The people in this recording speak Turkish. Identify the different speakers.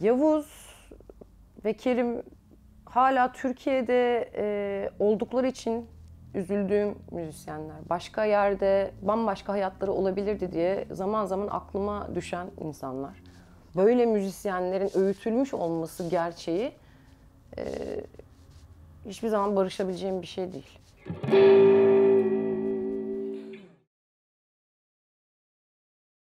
Speaker 1: Yavuz ve Kerim hala Türkiye'de e, oldukları için üzüldüğüm müzisyenler. Başka yerde bambaşka hayatları olabilirdi diye zaman zaman aklıma düşen insanlar. Böyle müzisyenlerin öğütülmüş olması gerçeği e, hiçbir zaman barışabileceğim bir şey değil.